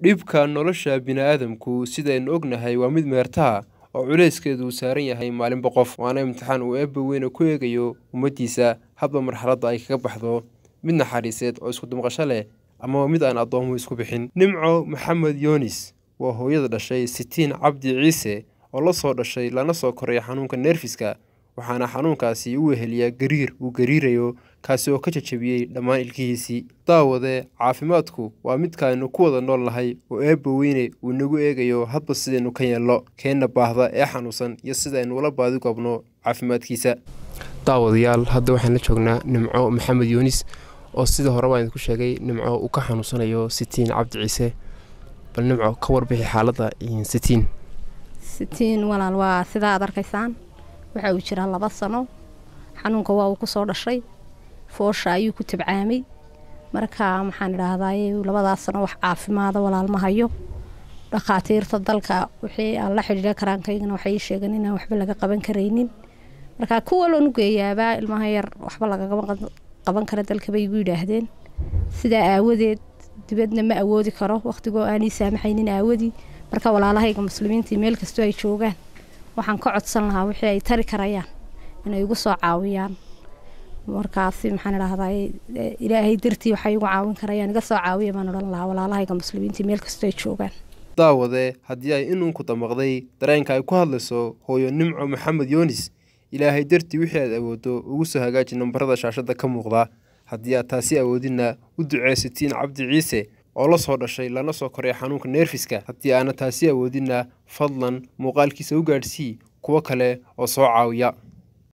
Dhibka nolosha bini'aadamku sidaynu ognahay waa mid meertaha oo culayskeedu uu saaran yahay maalinba qof waana imtixaan uu eebbe weyne ku eegayo ummaddiisa habba marxaladda ay kaga baxdo mid naxariiseed oo isku dumqasho leh amaba mid aan addoomu isku bixin nimco maxamed yoonis waa hooyada dhashay sitiin cabdi ciise oo la soo dhashay lana soo koray xanuunka neerfiska waxaana xanuunkaasi u weheliyaa gariir uu gariirayo kaasi oo ka jajabiyey dhammaan ilkihiisii daawade caafimaadku waa midkaaynu ku wada nool nahay oo eebba weyne uu nagu eegayo hadba sidaynu ka yeelno keenna baahda ee xanuunsan iyo sidaynu ula baadigobno caafimaadkiisa daawadayaal hadda waxaan la joognaa nimco maxamed yuunis oo sida hore baan idinku sheegay nimco uu ka xanuunsanayo sitiin cabdi ciise bal nimco ka warbixi xaaladda sitiin sitiin walaal waa sidaa arkaysaan waxa uu jiraa laba sano xanuunka waa uu kusoo dhashay foosha ayuu ku tabcaamay marka maxaan idhaahdaay labadaas sano wax caafimaada walaalma hayo dhakhaatiirta dalka wixii aan la xidhiidha karaankaygana waxay sheegeen inaan waxba laga qaban karaynin marka kuwa loo nugeeyaabaa ilmaha yar waxba lagaga qaban kara dalka bay igu yidhaahdeen sidaa aawadeed dibadna ma awoodi karo waqtigoo aanay saamaxaynin aawadii marka walaalahayga muslimiintii meel kastoo ay joogaan waxaan ka codsan lahaa wixii ay tari karayaan inay igu soo caawiyaan markaasi maxaan idhahdaa ilaahay dartii waxay igu caawin karayaan iga soo caawiya baan odhan lahaa walaalahayga muslimiintii meel ay joogaan daawade haddii ay inuunku damaqday dareenka ay ku hadlayso hooyo nimco maxamed yoonis ilaahay dartii wixii aad awooddo ugu soo hagaaji nambarada shaashadda ka muuqda haddii aad taasi awoodinna u duceysatiin cabdi ciise oo la soo dhashay lana soo koray xanuunka neerfiska haddii aana taasi awoodina fadlan muuqaalkiisa u gaadhsii kuwo kale oo soo caawiya